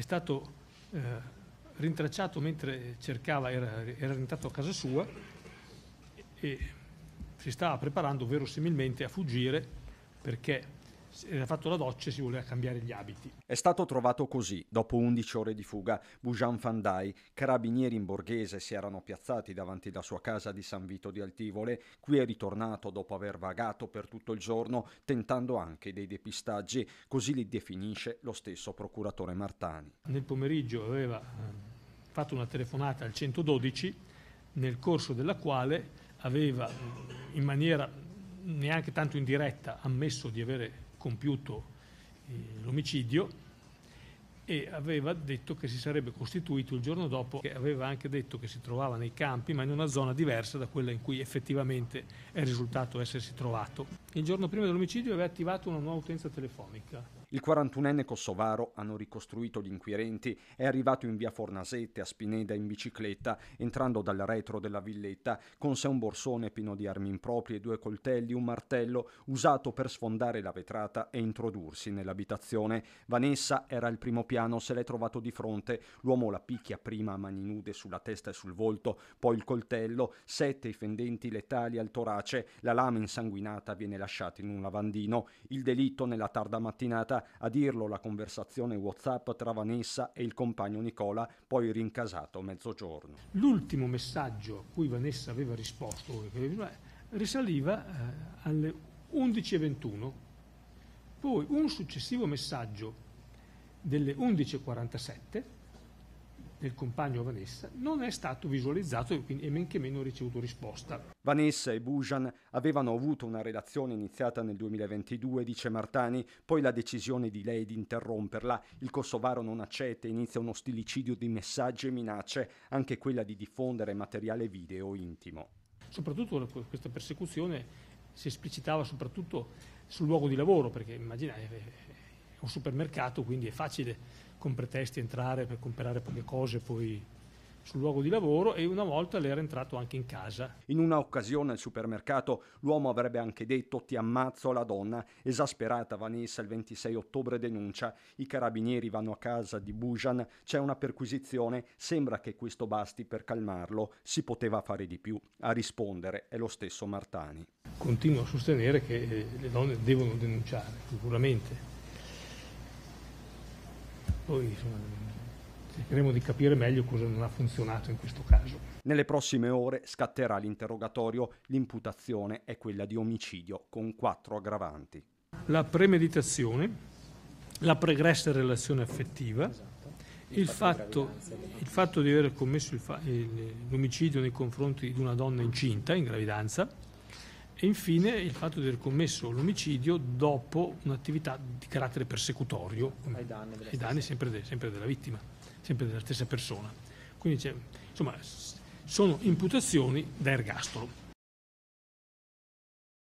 è stato eh, rintracciato mentre cercava, era, era rientrato a casa sua e si stava preparando verosimilmente a fuggire perché era fatto la doccia e si voleva cambiare gli abiti. È stato trovato così, dopo 11 ore di fuga. Bujan Fandai, carabinieri in borghese, si erano piazzati davanti la sua casa di San Vito di Altivole. Qui è ritornato dopo aver vagato per tutto il giorno, tentando anche dei depistaggi. Così li definisce lo stesso procuratore Martani. Nel pomeriggio aveva eh, fatto una telefonata al 112, nel corso della quale aveva in maniera neanche tanto indiretta ammesso di avere compiuto eh, l'omicidio e aveva detto che si sarebbe costituito il giorno dopo, che aveva anche detto che si trovava nei campi, ma in una zona diversa da quella in cui effettivamente è risultato essersi trovato. Il giorno prima dell'omicidio aveva attivato una nuova utenza telefonica. Il 41enne kosovaro, hanno ricostruito gli inquirenti, è arrivato in via Fornasette a Spineda in bicicletta, entrando dal retro della villetta, con sé un borsone pieno di armi improprie, due coltelli, un martello, usato per sfondare la vetrata e introdursi nell'abitazione. Vanessa era il primo piano piano se l'è trovato di fronte. L'uomo la picchia prima a mani nude sulla testa e sul volto, poi il coltello, sette i fendenti letali al torace, la lama insanguinata viene lasciata in un lavandino. Il delitto nella tarda mattinata, a dirlo la conversazione WhatsApp tra Vanessa e il compagno Nicola, poi rincasato a mezzogiorno. L'ultimo messaggio a cui Vanessa aveva risposto eh, risaliva eh, alle 11.21. Poi un successivo messaggio delle 11.47 del compagno Vanessa non è stato visualizzato e quindi men che meno ricevuto risposta. Vanessa e Bujan avevano avuto una relazione iniziata nel 2022, dice Martani, poi la decisione di lei di interromperla. Il kosovaro non accetta e inizia uno stilicidio di messaggi e minacce, anche quella di diffondere materiale video intimo. Soprattutto questa persecuzione si esplicitava soprattutto sul luogo di lavoro, perché immaginate eh, eh, un supermercato, quindi è facile con pretesti entrare per comprare poche cose, poi sul luogo di lavoro e una volta l'era entrato anche in casa. In una occasione al supermercato l'uomo avrebbe anche detto ti ammazzo la donna. Esasperata Vanessa il 26 ottobre denuncia. I carabinieri vanno a casa di Bujan, c'è una perquisizione, sembra che questo basti per calmarlo, si poteva fare di più. A rispondere è lo stesso Martani. Continuo a sostenere che eh, le donne devono denunciare, sicuramente poi insomma, cercheremo di capire meglio cosa non ha funzionato in questo caso. Nelle prossime ore scatterà l'interrogatorio, l'imputazione è quella di omicidio con quattro aggravanti. La premeditazione, la pregressa relazione affettiva, esatto. il, il, fatto, il, fatto, di aver commesso il fa- l'omicidio nei confronti di una donna incinta in gravidanza, e infine il fatto di aver commesso l'omicidio dopo un'attività di carattere persecutorio ai danni, ai danni sempre, de, sempre della vittima, sempre della stessa persona. Quindi insomma, sono imputazioni da ergastolo.